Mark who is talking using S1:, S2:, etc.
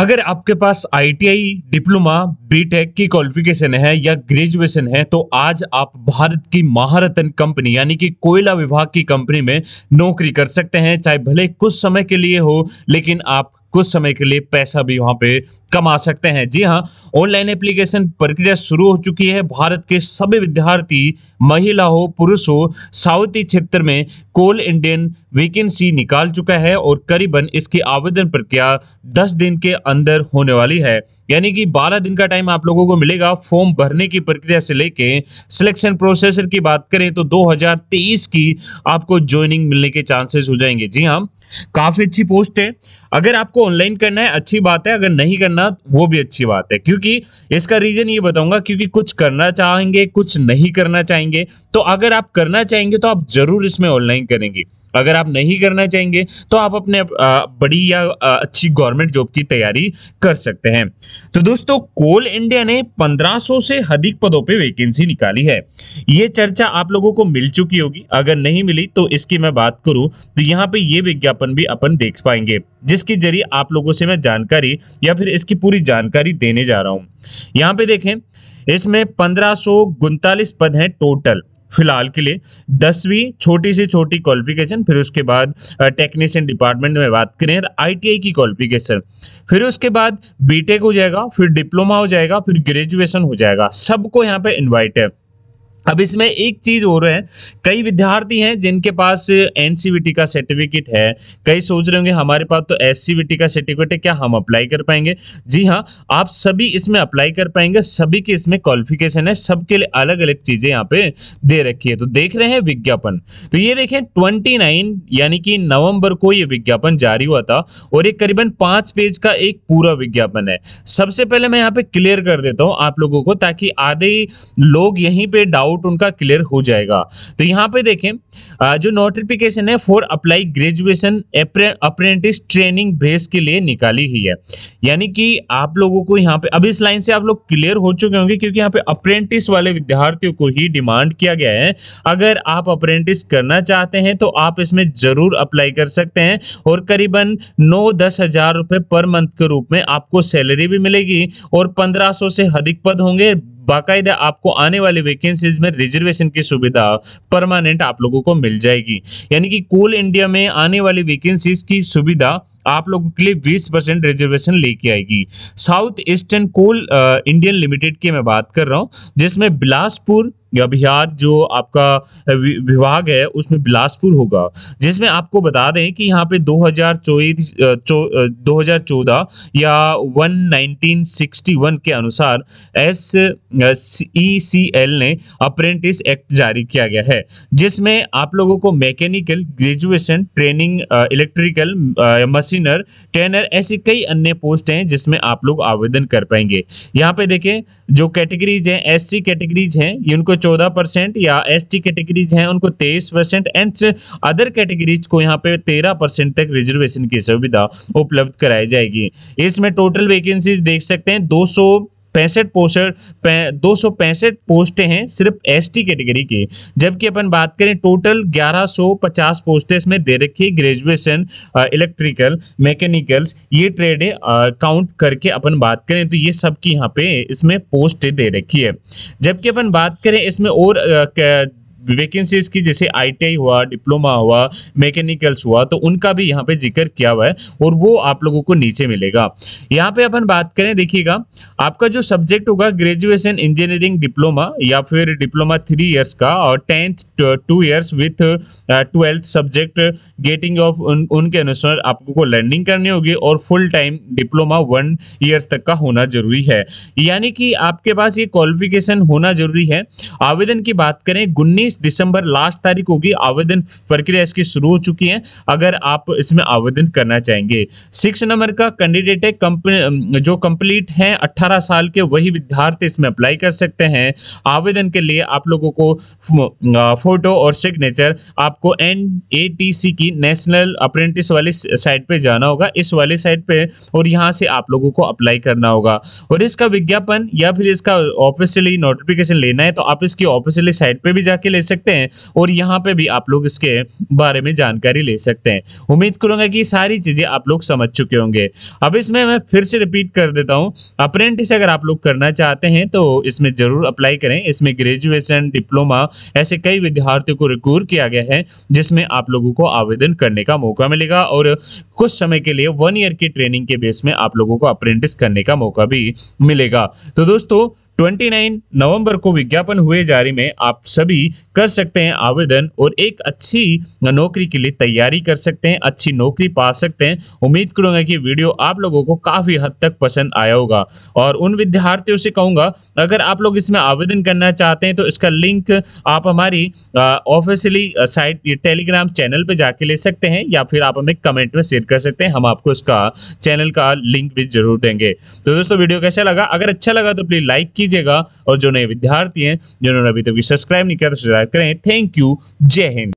S1: अगर आपके पास आईटीआई डिप्लोमा बीटेक की क्वालिफिकेशन है या ग्रेजुएशन है तो आज आप भारत की महारतन कंपनी यानी कि कोयला विभाग की कंपनी में नौकरी कर सकते हैं चाहे भले कुछ समय के लिए हो लेकिन आप कुछ समय के लिए पैसा भी वहाँ पे कमा सकते हैं जी हाँ ऑनलाइन एप्लीकेशन प्रक्रिया शुरू हो चुकी है भारत के सभी विद्यार्थी महिला हो पुरुष हो साउथ क्षेत्र में कोल इंडियन वैकेंसी निकाल चुका है और करीबन इसकी आवेदन प्रक्रिया दस दिन के अंदर होने वाली है यानी कि बारह दिन का टाइम आप लोगों को मिलेगा फॉर्म भरने की प्रक्रिया से लेके सिलेक्शन प्रोसेसर की बात करें तो दो की आपको ज्वाइनिंग मिलने के चांसेस हो जाएंगे जी हाँ काफ़ी अच्छी पोस्ट है अगर आपको ऑनलाइन करना है अच्छी बात है अगर नहीं करना वो भी अच्छी बात है क्योंकि इसका रीज़न ये बताऊंगा क्योंकि कुछ करना चाहेंगे कुछ नहीं करना चाहेंगे तो अगर आप करना चाहेंगे तो आप ज़रूर इसमें ऑनलाइन करेंगे अगर आप नहीं करना चाहेंगे तो आप अपने बड़ी या अच्छी गवर्नमेंट जॉब की तैयारी कर सकते हैं तो दोस्तों कोल इंडिया ने 1500 से अधिक पदों पे वैकेंसी निकाली है ये चर्चा आप लोगों को मिल चुकी होगी अगर नहीं मिली तो इसकी मैं बात करूं तो यहाँ पे ये विज्ञापन भी अपन देख पाएंगे जिसके जरिए आप लोगों से मैं जानकारी या फिर इसकी पूरी जानकारी देने जा रहा हूँ यहाँ पे देखें इसमें पंद्रह पद हैं टोटल फिलहाल के लिए दसवीं छोटी से छोटी क्वालिफिकेशन फिर उसके बाद टेक्नीशियन डिपार्टमेंट में बात करें आईटीआई की क्वालिफिकेशन फिर उसके बाद बीटेक हो जाएगा फिर डिप्लोमा हो जाएगा फिर ग्रेजुएशन हो जाएगा सबको यहाँ पे इन्वाइट है अब इसमें एक चीज़ हो रहा है कई विद्यार्थी हैं जिनके पास एन e का सर्टिफिकेट है कई सोच रहे होंगे हमारे पास तो एस e का सर्टिफिकेट है क्या हम अप्लाई कर पाएंगे जी हाँ आप सभी इसमें अप्लाई कर पाएंगे सभी के इसमें क्वालिफिकेशन है सबके लिए अलग अलग चीज़ें यहाँ पे दे रखी है तो देख रहे हैं विज्ञापन तो ये देखें ट्वेंटी यानी कि नवम्बर को ये विज्ञापन जारी हुआ था और ये करीबन पांच पेज का एक पूरा विज्ञापन है सबसे पहले मैं यहाँ पे क्लियर कर देता हूँ आप लोगों को ताकि आधे लोग यहीं पर डाउट डाउट उनका क्लियर हो जाएगा तो यहाँ पे देखें जो नोटिफिकेशन है for apply graduation apprentice training base के लिए निकाली ही है यानी कि आप लोगों को यहाँ पे अब इस लाइन से आप लोग क्लियर हो चुके होंगे क्योंकि यहाँ पे अप्रेंटिस वाले विद्यार्थियों को ही डिमांड किया गया है अगर आप अप्रेंटिस करना चाहते हैं तो आप इसमें जरूर अप्लाई कर सकते हैं और करीबन नौ दस हजार रुपए पर मंथ के रूप में आपको सैलरी भी मिलेगी और पंद्रह सौ से अधिक पद होंगे बाकायदा आपको आने वाले वैकेंसीज में रिजर्वेशन की सुविधा परमानेंट आप लोगों को मिल जाएगी यानी कि कोल इंडिया में आने वाली वैकेंसीज की सुविधा आप लोगों के लिए 20 परसेंट रिजर्वेशन लेके आएगी South Eastern Coal Indian Limited की मैं बात कर रहा हूँ जिसमें बिलासपुर या बिहार जो आपका विभाग है उसमें बिलासपुर होगा जिसमें आपको बता दें कि यहाँ पे दो हजार चौदह या वन के अनुसार एस ई सी एल ने अप्रेंटिस एक्ट जारी किया गया है जिसमें आप लोगों को मैकेनिकल ग्रेजुएशन ट्रेनिंग इलेक्ट्रिकल मशीनर ट्रेनर ऐसी कई अन्य पोस्ट हैं जिसमें आप लोग आवेदन कर पाएंगे यहाँ पे देखें जो कैटेगरीज हैं एस सी कैटेगरीज हैं इनको चौदह परसेंट या एस टी कैटेगरीज हैं उनको तेईस परसेंट एंड अदर कैटेगरीज को यहाँ पे तेरह परसेंट तक रिजर्वेशन की सुविधा उपलब्ध कराई जाएगी इसमें टोटल वैकेंसीज देख सकते हैं दो पैंसठ पोस्टर दो सौ पैंसठ पोस्टें हैं सिर्फ एसटी कैटेगरी के, जबकि अपन बात करें टोटल 1150 पोस्टें इसमें दे रखी है ग्रेजुएशन इलेक्ट्रिकल मैकेनिकल्स ये ट्रेडें काउंट करके अपन बात करें तो ये सब की यहाँ पे इसमें पोस्ट दे रखी है जबकि अपन बात करें इसमें और आ, वैकेंसीज की जैसे आई हुआ डिप्लोमा हुआ मैकेनिकल्स हुआ तो उनका भी यहाँ पे जिक्र किया हुआ है और वो आप लोगों को नीचे मिलेगा यहाँ पे अपन बात करें देखिएगा आपका जो सब्जेक्ट होगा ग्रेजुएशन इंजीनियरिंग डिप्लोमा या फिर डिप्लोमा थ्री ईयर्स का और tenth two years with twelfth subject getting off उनके अनुसार आपको लर्निंग करनी होगी और full time diploma one years तक का होना जरूरी है यानी कि आपके पास ये क्वालिफिकेशन होना जरूरी है आवेदन की बात करें उन्नीस 31 दिसंबर लास्ट तारीख होगी आवेदन प्रक्रिया इसकी शुरू हो चुकी है अगर आप इसमें आवेदन करना चाहेंगे सिक्स नंबर का कैंडिडेट है जो कंप्लीट है 18 साल के वही विद्यार्थी इसमें अप्लाई कर सकते हैं आवेदन के लिए आप लोगों को फोटो और सिग्नेचर आपको एन की नेशनल अप्रेंटिस वाली साइट पे जाना होगा इस वाली साइट पे और यहाँ से आप लोगों को अप्लाई करना होगा और इसका विज्ञापन या फिर इसका ऑफिशियली नोटिफिकेशन लेना है तो आप इसकी ऑफिशियली साइट पे भी जाके ले सकते हैं और यहाँ पे भी आप लोग इसके बारे में जानकारी ले सकते हैं उम्मीद करूंगा कि सारी चीज़ें आप लोग समझ चुके होंगे अब इसमें मैं फिर से रिपीट कर देता हूँ अप्रेंटिस अगर आप लोग करना चाहते हैं तो इसमें ज़रूर अप्लाई करें इसमें ग्रेजुएशन डिप्लोमा ऐसे कई विद्यार्थियों को रिकूर किया गया है जिसमें आप लोगों को आवेदन करने का मौका मिलेगा और कुछ समय के लिए वन ईयर की ट्रेनिंग के बेस में आप लोगों को अप्रेंटिस करने का मौका भी मिलेगा तो दोस्तों 29 नवंबर को विज्ञापन हुए जारी में आप सभी कर सकते हैं आवेदन और एक अच्छी नौकरी के लिए तैयारी कर सकते हैं अच्छी नौकरी पा सकते हैं उम्मीद करूंगा कि वीडियो आप लोगों को काफ़ी हद तक पसंद आया होगा और उन विद्यार्थियों से कहूंगा अगर आप लोग इसमें आवेदन करना चाहते हैं तो इसका लिंक आप हमारी ऑफिशियली साइट टेलीग्राम चैनल पर जाके ले सकते हैं या फिर आप हमें कमेंट में शेयर कर सकते हैं हम आपको इसका चैनल का लिंक भी जरूर देंगे तो दोस्तों वीडियो कैसा लगा अगर अच्छा लगा तो प्लीज़ लाइक कीजिएगा और जो नए विद्यार्थी हैं जिन्होंने अभी तक सब्सक्राइब नहीं किया तो सब्सक्राइब करें थैंक यू जय हिंद